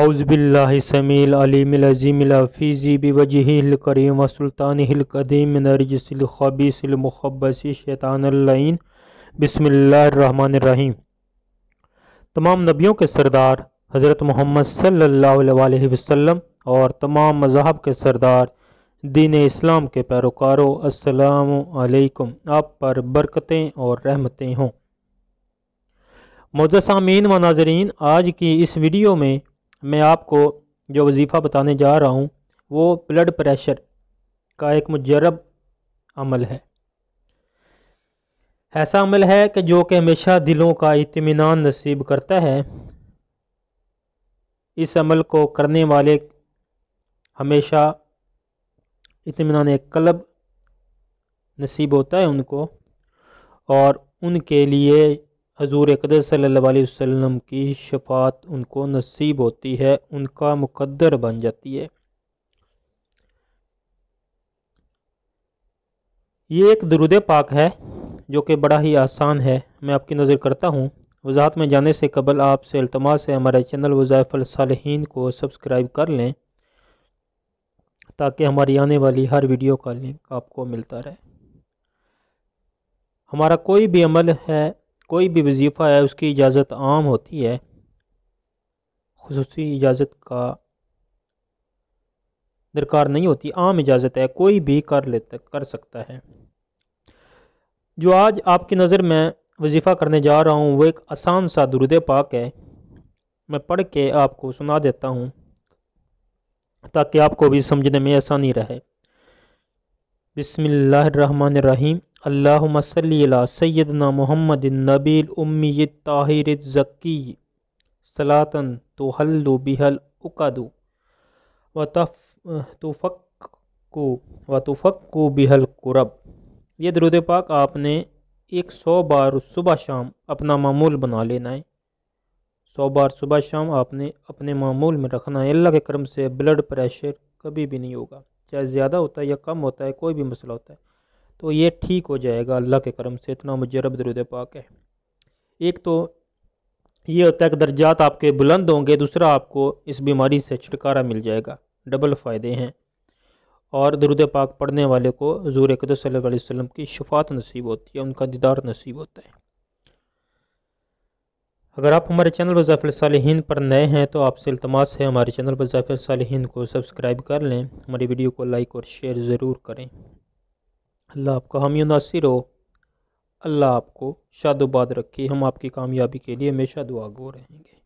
अउज़बिल्लासमीलमीज़ीमफ़ीज़ी बवजहीलकरीम शैतान बसमीम तमाम नबियों के सरदार हज़रत मोहम्मद सल्ला वसम और तमाम मज़हब के सरदार दीन इस्लाम के पैरोकारों असलकम आप पर बरकतें और रहमतें हों सामीन व नाजरीन आज की इस वीडियो में मैं आपको जो वजीफ़ा बताने जा रहा हूँ वो ब्लड प्रेशर का एक मुजरब अमल है ऐसा अमल है कि जो कि हमेशा दिलों का इतमान नसीब करता है इस अमल को करने वाले हमेशा इतमान कलब नसीब होता है उनको और उनके लिए हजूर अकदर सल्लम की शफात उनको नसीब होती है उनका मुकद्दर बन जाती है ये एक दरुद पाक है जो कि बड़ा ही आसान है मैं आपकी नज़र करता हूँ वजाहत में जाने से कबल आपसे अल्तमा से हमारे चैनल वज़ाफ़लसालहन को सब्सक्राइब कर लें ताकि हमारी आने वाली हर वीडियो का लिंक आपको मिलता रहे हमारा कोई भी अमल है कोई भी वजीफ़ा है उसकी इजाज़त आम होती है खसूस इजाज़त का दरकार नहीं होती आम इजाज़त है कोई भी कर लेता कर सकता है जो आज आपकी नज़र में वजीफ़ा करने जा रहा हूँ वो एक आसान सा दुरुद पाक है मैं पढ़ के आपको सुना देता हूँ ताकि आपको भी समझने में आसानी रहे रहीम अल्लामसल सैदना मोहम्मद नबील उम्मी ताहिर ज़की सलातन तो हल्लु बिहल उकदु व तफ़क़ु व तफ़क़ु बिहल कुरब ये दरुद पाक आपने एक सौ बार सुबह शाम अपना मामूल बना लेना है सौ बार सुबह शाम आपने अपने मामूल में रखना है अल्लाह के करम से ब्लड प्रेशर कभी भी नहीं होगा चाहे ज़्यादा होता है या कम होता है कोई भी मसला होता है तो ये ठीक हो जाएगा अल्लाह के करम से इतना रब दरुद पाक है एक तो ये होता है कि दर्जात आपके बुलंद होंगे दूसरा आपको इस बीमारी से छुटकारा मिल जाएगा डबल फ़ायदे हैं और दरुद पाक पढ़ने वाले को हजूर वसल्लम की शफात नसीब होती है उनका दीदार नसीब होता है अगर आप हमारे चैनल वजाफ़िल हिंद पर नए हैं तो आपसे अल्तमास है हमारे चैनल साल हिंद को सब्सक्राइब कर लें हमारी वीडियो को लाइक और शेयर ज़रूर करें अल्लाह आपका हामी नासिर हो अल्लाह आपको शादोबाद रखे हम आपकी कामयाबी के लिए हमेशा गो रहेंगे